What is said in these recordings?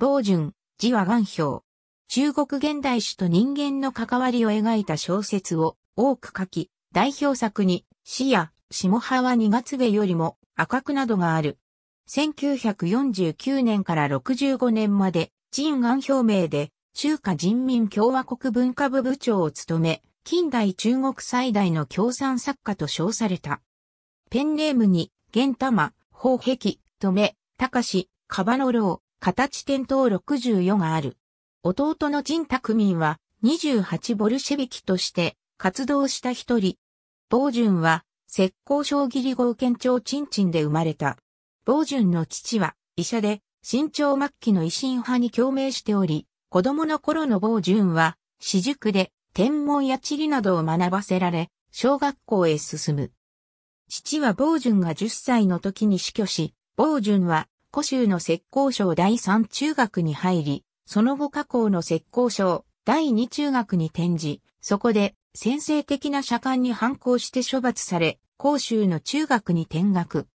老順、字は元表。中国現代史と人間の関わりを描いた小説を多く書き、代表作に、詩や、下派は二月部よりも赤くなどがある。1949年から65年まで、陳安表明で、中華人民共和国文化部部長を務め、近代中国最大の共産作家と称された。ペンネームに、玄玉、宝壁、止め、高し、カバロロ形点灯64がある。弟の陣拓民は28ボルシェビキとして活動した一人。ボ順ジュンは石膏小切り合県庁チンチンで生まれた。ボ順ジュンの父は医者で身長末期の維新派に共鳴しており、子供の頃のボ順ジュンは私塾で天文や地理などを学ばせられ、小学校へ進む。父は坊順が10歳の時に死去し、坊順は古州の石膏省第三中学に入り、その後加工の石膏省第二中学に転じ、そこで先制的な社官に反抗して処罰され、広州の中学に転学。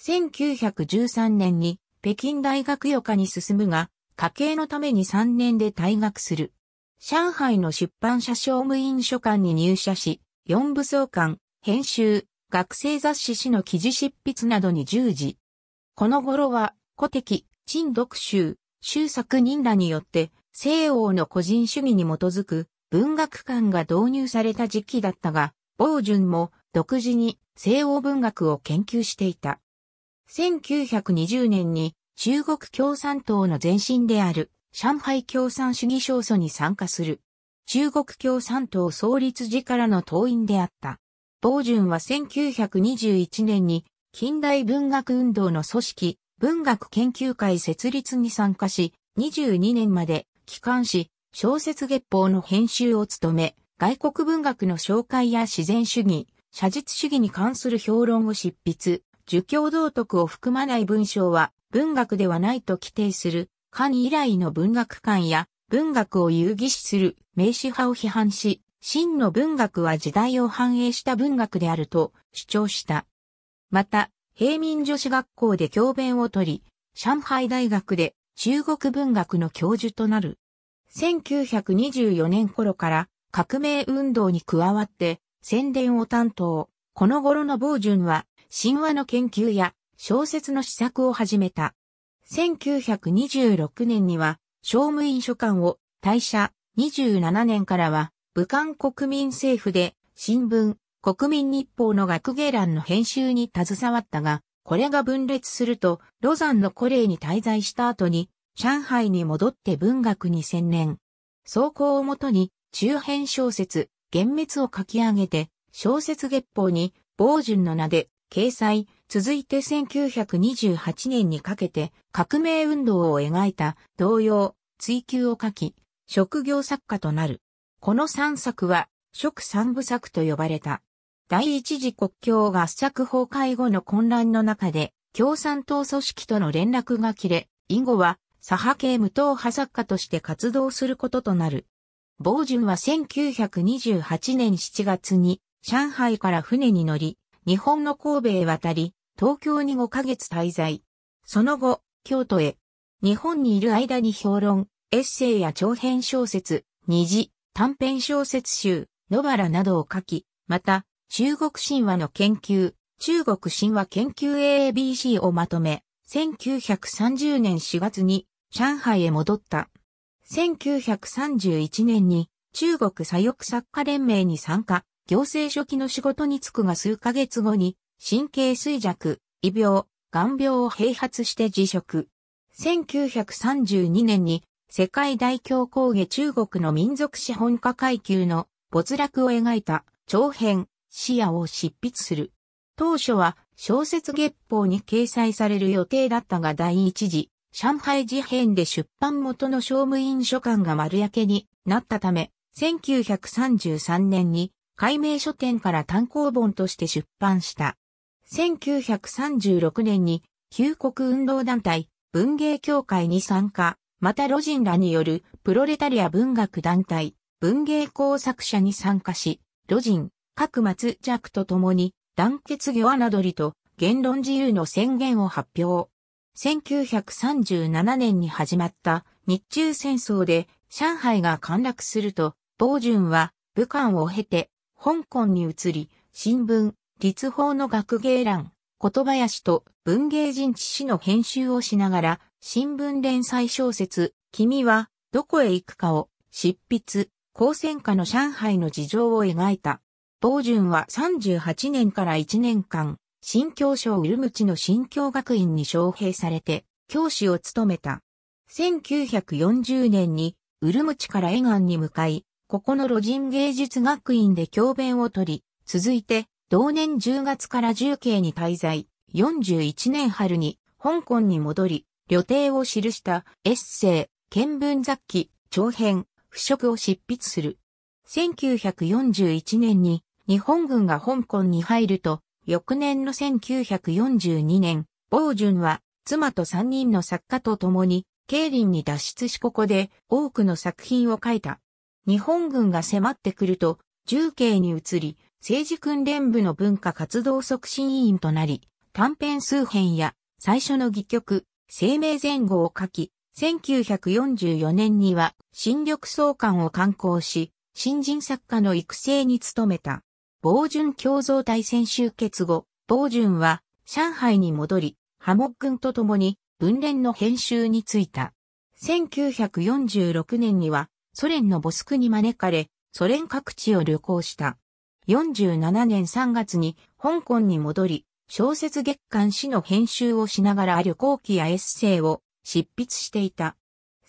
1913年に北京大学予科に進むが、家計のために3年で退学する。上海の出版社商務員書館に入社し、四部総監、編集、学生雑誌誌の記事執筆などに従事、この頃は、古敵、陳独州、周作人らによって、西欧の個人主義に基づく文学館が導入された時期だったが、某順も独自に西欧文学を研究していた。1920年に中国共産党の前身である上海共産主義勝訴に参加する。中国共産党創立時からの党員であった。某順は1921年に近代文学運動の組織、文学研究会設立に参加し、22年まで、帰還し、小説月報の編集を務め、外国文学の紹介や自然主義、写実主義に関する評論を執筆、儒教道徳を含まない文章は文学ではないと規定する、漢以来の文学観や文学を遊戯視する名詞派を批判し、真の文学は時代を反映した文学であると主張した。また、平民女子学校で教鞭をとり、上海大学で中国文学の教授となる。1924年頃から革命運動に加わって宣伝を担当。この頃の傍順は神話の研究や小説の試作を始めた。1926年には商務院書館を退社27年からは武漢国民政府で新聞、国民日報の学芸欄の編集に携わったが、これが分裂すると、ロザンのコレーに滞在した後に、上海に戻って文学に専念。草稿をもとに、中編小説、幻滅を書き上げて、小説月報に、傍順の名で、掲載、続いて1928年にかけて、革命運動を描いた、同様、追求を書き、職業作家となる。この3作は、職三部作と呼ばれた。第一次国境合作崩壊後の混乱の中で、共産党組織との連絡が切れ、以後は左派系無党派作家として活動することとなる。傍順は1928年7月に上海から船に乗り、日本の神戸へ渡り、東京に5ヶ月滞在。その後、京都へ。日本にいる間に評論、エッセイや長編小説、二次、短編小説集、野原などを書き、また、中国神話の研究、中国神話研究 ABC a をまとめ、1930年4月に上海へ戻った。1931年に中国左翼作家連盟に参加、行政初期の仕事に就くが数ヶ月後に神経衰弱、異病、眼病を併発して辞職。1932年に世界大恐慌下中国の民族資本家階級の没落を描いた長編視野を執筆する。当初は小説月報に掲載される予定だったが第一次上海事変で出版元の商務員書館が丸焼けになったため、1933年に改名書店から単行本として出版した。1936年に旧国運動団体文芸協会に参加、また路人らによるプロレタリア文学団体文芸工作者に参加し、路人、各松弱と共に、団結魚穴取りと言論自由の宣言を発表。1937年に始まった日中戦争で上海が陥落すると、傍順は武漢を経て香港に移り、新聞、立法の学芸欄、言林と文芸人知史の編集をしながら、新聞連載小説、君はどこへ行くかを執筆、高専下の上海の事情を描いた。傍順は38年から1年間、新教省ウルムチの新教学院に招聘されて、教師を務めた。1940年に、ウルムチから江岸に向かい、ここの路人芸術学院で教鞭を取り、続いて、同年10月から重慶に滞在、41年春に、香港に戻り、旅程を記したエッセイ、見聞雑記、長編、不織を執筆する。1941年に日本軍が香港に入ると、翌年の1942年、某順は妻と三人の作家と共に、慶林に脱出しここで多くの作品を書いた。日本軍が迫ってくると、重慶に移り、政治訓練部の文化活動促進委員となり、短編数編や最初の戯曲、生命前後を書き、1944年には新緑総監を刊行し、新人作家の育成に努めた。防順共造大戦終結後、防順は上海に戻り、ハモッ軍と共に文連の編集に就いた。1946年にはソ連のボスクに招かれ、ソ連各地を旅行した。47年3月に香港に戻り、小説月刊誌の編集をしながら旅行記やエッセイを執筆していた。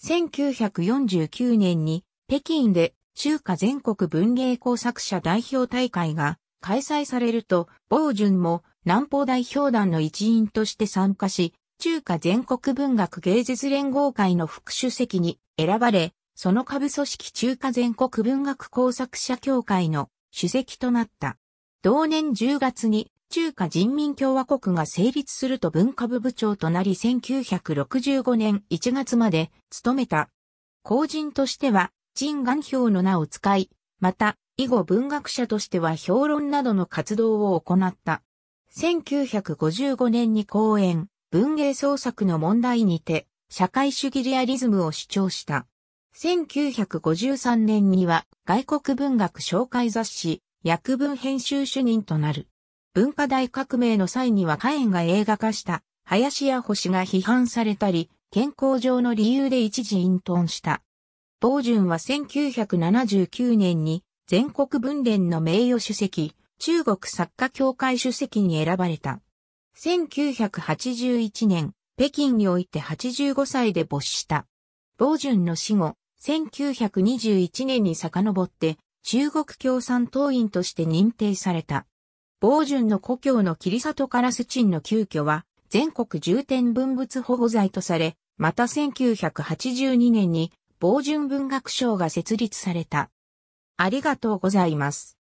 1949年に北京で中華全国文芸工作者代表大会が開催されると、某順も南方代表団の一員として参加し、中華全国文学芸術連合会の副主席に選ばれ、その下部組織中華全国文学工作者協会の主席となった。同年10月に中華人民共和国が成立すると文化部部長となり1965年1月まで務めた。後人としては陳願表の名を使い、また、以後文学者としては評論などの活動を行った。1955年に講演、文芸創作の問題にて、社会主義リアリズムを主張した。1953年には外国文学紹介雑誌、訳文編集主任となる。文化大革命の際には火炎が映画化した、林や星が批判されたり、健康上の理由で一時隠遁した。傍順は1979年に全国文連の名誉主席、中国作家協会主席に選ばれた。1981年、北京において85歳で没した。傍順の死後、1921年に遡って、中国共産党員として認定された。傍順の故郷の霧里カラスチンの急遽は、全国重点文物保護罪とされ、また1982年に傍潤文学賞が設立された。ありがとうございます。